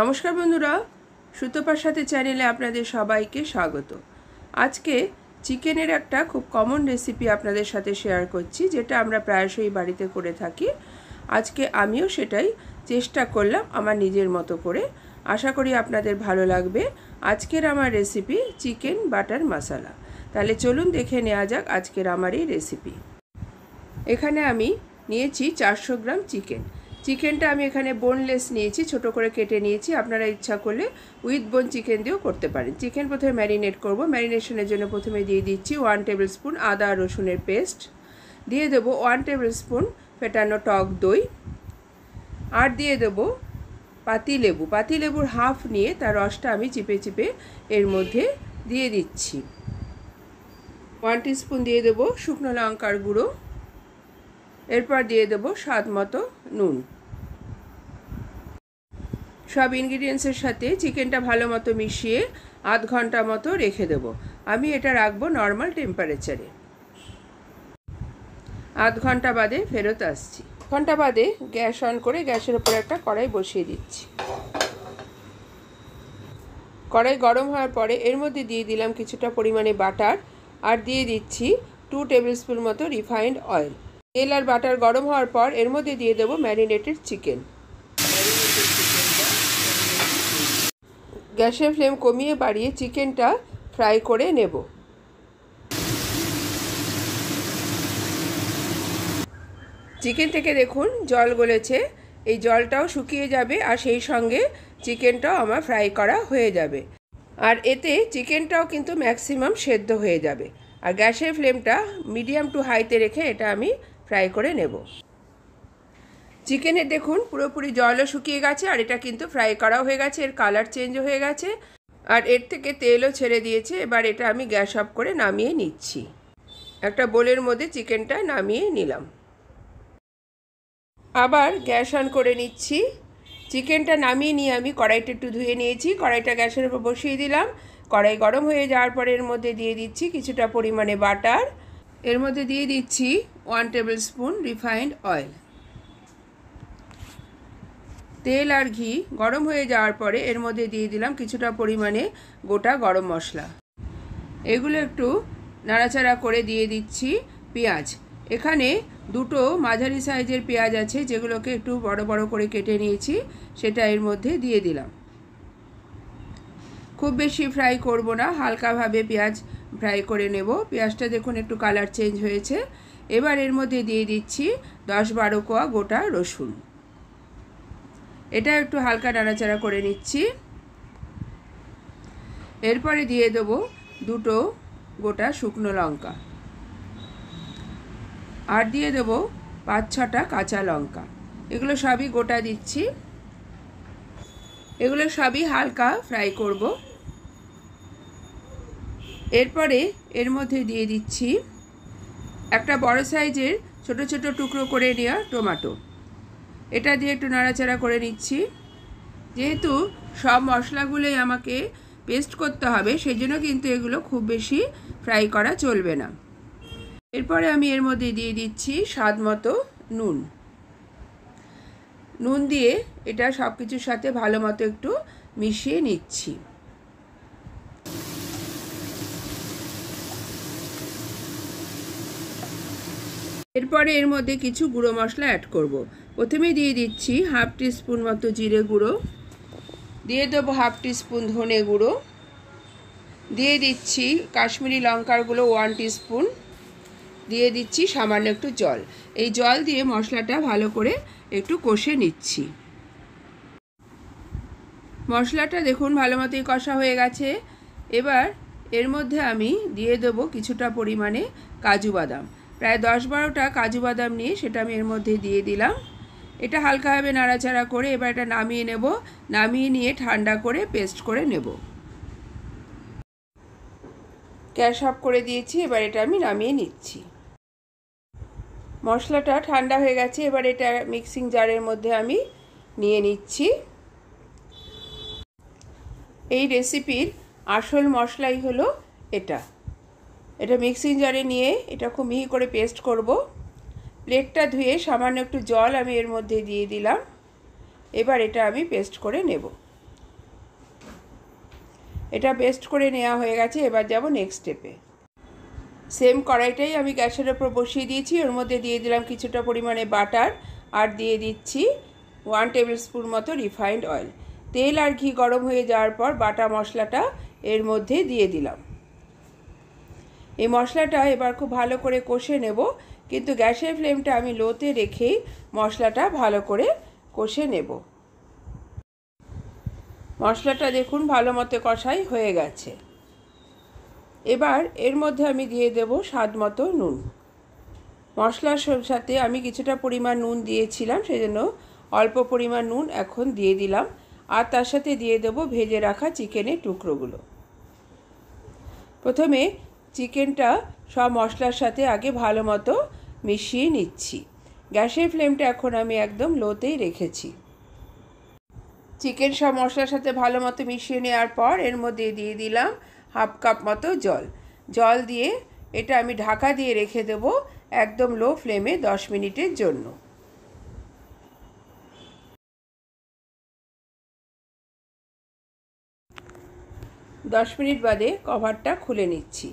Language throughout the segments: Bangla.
নমস্কার বন্ধুরা সুতোপার সাথে চ্যানেলে আপনাদের সবাইকে স্বাগত আজকে চিকেনের একটা খুব কমন রেসিপি আপনাদের সাথে শেয়ার করছি যেটা আমরা প্রায়শই বাড়িতে করে থাকি আজকে আমিও সেটাই চেষ্টা করলাম আমার নিজের মতো করে আশা করি আপনাদের ভালো লাগবে আজকের আমার রেসিপি চিকেন বাটার মশালা তাহলে চলুন দেখে নেওয়া যাক আজকের আমার এই রেসিপি এখানে আমি নিয়েছি চারশো গ্রাম চিকেন চিকেনটা আমি এখানে বোনলেস নিয়েছি ছোট করে কেটে নিয়েছি আপনারা ইচ্ছা করলে উইথ বোন চিকেন দিয়েও করতে পারেন চিকেন প্রথমে ম্যারিনেট করব ম্যারিনেশনের জন্য প্রথমে দিয়ে দিচ্ছি ওয়ান টেবিল স্পুন আদা রসুনের পেস্ট দিয়ে দেবো ওয়ান টেবিল স্পুন ফেটানো টক দই আর দিয়ে দেবো পাতিলেবু পাতিলেবুর হাফ নিয়ে তার রসটা আমি চিপে চিপে এর মধ্যে দিয়ে দিচ্ছি ওয়ান স্পুন দিয়ে দেবো শুকনো লঙ্কার গুঁড়ো এরপর দিয়ে দেবো স্বাদ মতো নুন সব ইনগ্রিডিয়েন্টসের সাথে চিকেনটা ভালো মতো মিশিয়ে আধ ঘন্টা মতো রেখে দেবো আমি এটা রাখবো নর্মাল টেম্পারেচারে আধ ঘন্টা বাদে ফেরত আসছি ঘন্টা বাদে গ্যাস অন করে গ্যাসের উপরে একটা কড়াই বসিয়ে দিচ্ছি কড়াই গরম হওয়ার পরে এর মধ্যে দিয়ে দিলাম কিছুটা পরিমাণে বাটার আর দিয়ে দিচ্ছি টু টেবিল স্পুন মতো রিফাইন্ড অয়েল তেল আর বাটার গরম হওয়ার পর এর মধ্যে দিয়ে দেবো ম্যারিনেটেড চিকেন গ্যাসের ফ্লেম কমিয়ে বাড়িয়ে চিকেনটা ফ্রাই করে নেব চিকেন থেকে দেখুন জল গলেছে এই জলটাও শুকিয়ে যাবে আর সেই সঙ্গে চিকেনটাও আমার ফ্রাই করা হয়ে যাবে আর এতে চিকেনটাও কিন্তু ম্যাক্সিমাম সেদ্ধ হয়ে যাবে আর গ্যাসের ফ্লেমটা মিডিয়াম টু হাইতে রেখে এটা আমি ফ্রাই করে নেব চিকেনে দেখুন পুরোপুরি জলও শুকিয়ে গেছে আর এটা কিন্তু ফ্রাই করাও হয়ে গেছে এর কালার চেঞ্জও হয়ে গেছে আর এর থেকে তেলও ছেড়ে দিয়েছে এবার এটা আমি গ্যাস অফ করে নামিয়ে নিচ্ছি একটা বোলের মধ্যে চিকেনটা নামিয়ে নিলাম আবার গ্যাস অন করে নিচ্ছি চিকেনটা নামিয়ে নিয়ে আমি কড়াইটা একটু ধুয়ে নিয়েছি কড়াইটা গ্যাসের উপর বসিয়ে দিলাম কড়াই গরম হয়ে যাওয়ার পরে এর মধ্যে দিয়ে দিচ্ছি কিছুটা পরিমাণে বাটার এর মধ্যে দিয়ে দিচ্ছি one tablespoon refined oil তেল আর ঘি গরম হয়ে যাওয়ার পরে এর মধ্যে দিয়ে দিলাম কিছুটা পরিমাণে গোটা গরম মশলা এগুলো একটু নাড়াচাড়া করে দিয়ে দিচ্ছি পেঁয়াজ এখানে দুটো মাঝারি সাইজের পেঁয়াজ আছে যেগুলোকে একটু বড় বড় করে কেটে নিয়েছি সেটা এর মধ্যে দিয়ে দিলাম খুব বেশি ফ্রাই করব না হালকাভাবে পেঁয়াজ ফ্রাই করে নেব পেঁয়াজটা দেখুন একটু কালার চেঞ্জ হয়েছে এবার এর মধ্যে দিয়ে দিচ্ছি দশ বারো কোয়া গোটা রসুন এটা একটু হালকা নাড়াচাড়া করে নিচ্ছি এরপরে দিয়ে দেব দুটো গোটা শুকনো লঙ্কা আর দিয়ে দেব পাঁচ ছটা কাঁচা লঙ্কা এগুলো সবই গোটা দিচ্ছি এগুলো সবই হালকা ফ্রাই করবো এরপরে এর মধ্যে দিয়ে দিচ্ছি একটা বড় সাইজের ছোট ছোট টুকরো করে নেওয়া টমেটো এটা দিয়ে একটু নাড়াচাড়া করে নিচ্ছি যেহেতু সব মশলাগুলোই আমাকে পেস্ট করতে হবে সেই জন্য কিন্তু এগুলো খুব বেশি ফ্রাই করা চলবে না এরপরে আমি এর মধ্যে দিয়ে দিচ্ছি স্বাদ মতো নুন নুন দিয়ে এটা সব কিছুর সাথে ভালো মতো একটু মিশিয়ে নিচ্ছি এরপরে এর মধ্যে কিছু গুঁড়ো মশলা অ্যাড করব। প্রথমে দিয়ে দিচ্ছি হাফ টিস্পুন মতো জিরে গুঁড়ো দিয়ে দেবো হাফ টিস্পুন ধনে গুঁড়ো দিয়ে দিচ্ছি কাশ্মীরি লঙ্কার গুঁড়ো ওয়ান টিস্পুন দিয়ে দিচ্ছি সামান্য একটু জল এই জল দিয়ে মশলাটা ভালো করে একটু কষে নিচ্ছি মশলাটা দেখুন ভালো মতোই কষা হয়ে গেছে এবার এর মধ্যে আমি দিয়ে দেবো কিছুটা পরিমাণে কাজু বাদাম প্রায় দশ বারোটা কাজু বাদাম নিয়ে সেটা আমি এর মধ্যে দিয়ে দিলাম এটা হালকাভাবে নাড়াচাড়া করে এবার এটা নামিয়ে নেব নামিয়ে নিয়ে ঠান্ডা করে পেস্ট করে নেব ক্যাশ অফ করে দিয়েছি এবার এটা আমি নামিয়ে নিচ্ছি মশলাটা ঠান্ডা হয়ে গেছে এবার এটা মিক্সিং জারের মধ্যে আমি নিয়ে নিচ্ছি এই রেসিপির আসল মশলাই হলো এটা এটা মিক্সিং জারে নিয়ে এটা খুব মিহি করে পেস্ট করব প্লেটটা ধুয়ে সামান্য একটু জল আমি এর মধ্যে দিয়ে দিলাম এবার এটা আমি পেস্ট করে নেব এটা পেস্ট করে নেওয়া হয়ে গেছে এবার যাব নেক্সট স্টেপে সেম কড়াইটাই আমি গ্যাসের ওপর বসিয়ে দিয়েছি ওর মধ্যে দিয়ে দিলাম কিছুটা পরিমাণে বাটার আর দিয়ে দিচ্ছি ওয়ান টেবিল স্পুন মতো রিফাইন্ড অয়েল তেল আর ঘি গরম হয়ে যাওয়ার পর বাটা মশলাটা এর মধ্যে দিয়ে দিলাম এই মশলাটা এবার খুব ভালো করে কষে নেব কিন্তু গ্যাসের ফ্লেমটা আমি লোতে রেখেই মশলাটা ভালো করে কষে নেব মশলাটা দেখুন ভালো মতো কষাই হয়ে গেছে এবার এর মধ্যে আমি দিয়ে দেব স্বাদ মতো নুন মশলার সাথে আমি কিছুটা পরিমাণ নুন দিয়েছিলাম সেজন্য অল্প পরিমাণ নুন এখন দিয়ে দিলাম আর তার সাথে দিয়ে দেব ভেজে রাখা চিকেনের টুকরোগুলো প্রথমে চিকেনটা সব মশলার সাথে আগে ভালো মতো মিশিয়ে নিচ্ছি গ্যাসের ফ্লেমটা এখন আমি একদম লোতেই রেখেছি চিকেন সব মশলার সাথে ভালো মতো মিশিয়ে নেওয়ার পর এর মধ্যে দিয়ে দিলাম হাফ কাপ মতো জল জল দিয়ে এটা আমি ঢাকা দিয়ে রেখে দেব একদম লো ফ্লেমে দশ মিনিটের জন্য দশ মিনিট বাদে কভারটা খুলে নিচ্ছি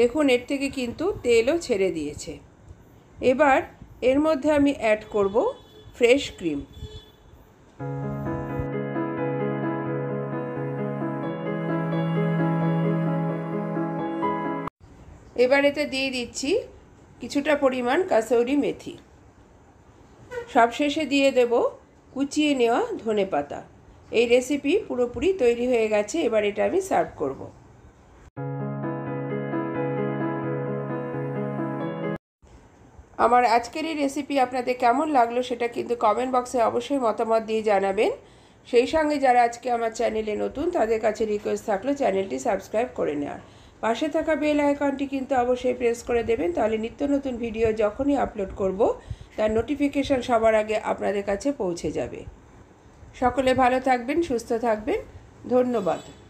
দেখুন এর থেকে কিন্তু তেলও ছেড়ে দিয়েছে এবার এর মধ্যে আমি অ্যাড করব ফ্রেশ ক্রিম এবার এতে দিয়ে দিচ্ছি কিছুটা পরিমাণ কাসৌরি মেথি সবশেষে দিয়ে দেব কুচিয়ে নেওয়া ধনে পাতা এই রেসিপি পুরোপুরি তৈরি হয়ে গেছে এবার এটা আমি সার্ভ করবো আমার আজকের এই রেসিপি আপনাদের কেমন লাগলো সেটা কিন্তু কমেন্ট বক্সে অবশ্যই মতামত দিয়ে জানাবেন সেই সঙ্গে যারা আজকে আমার চ্যানেলে নতুন তাদের কাছে রিকোয়েস্ট থাকলো চ্যানেলটি সাবস্ক্রাইব করে নেওয়ার পাশে থাকা বেল আইকনটি কিন্তু অবশ্যই প্রেস করে দেবেন তাহলে নিত্য নতুন ভিডিও যখনই আপলোড করব তার নোটিফিকেশান সবার আগে আপনাদের কাছে পৌঁছে যাবে সকলে ভালো থাকবেন সুস্থ থাকবেন ধন্যবাদ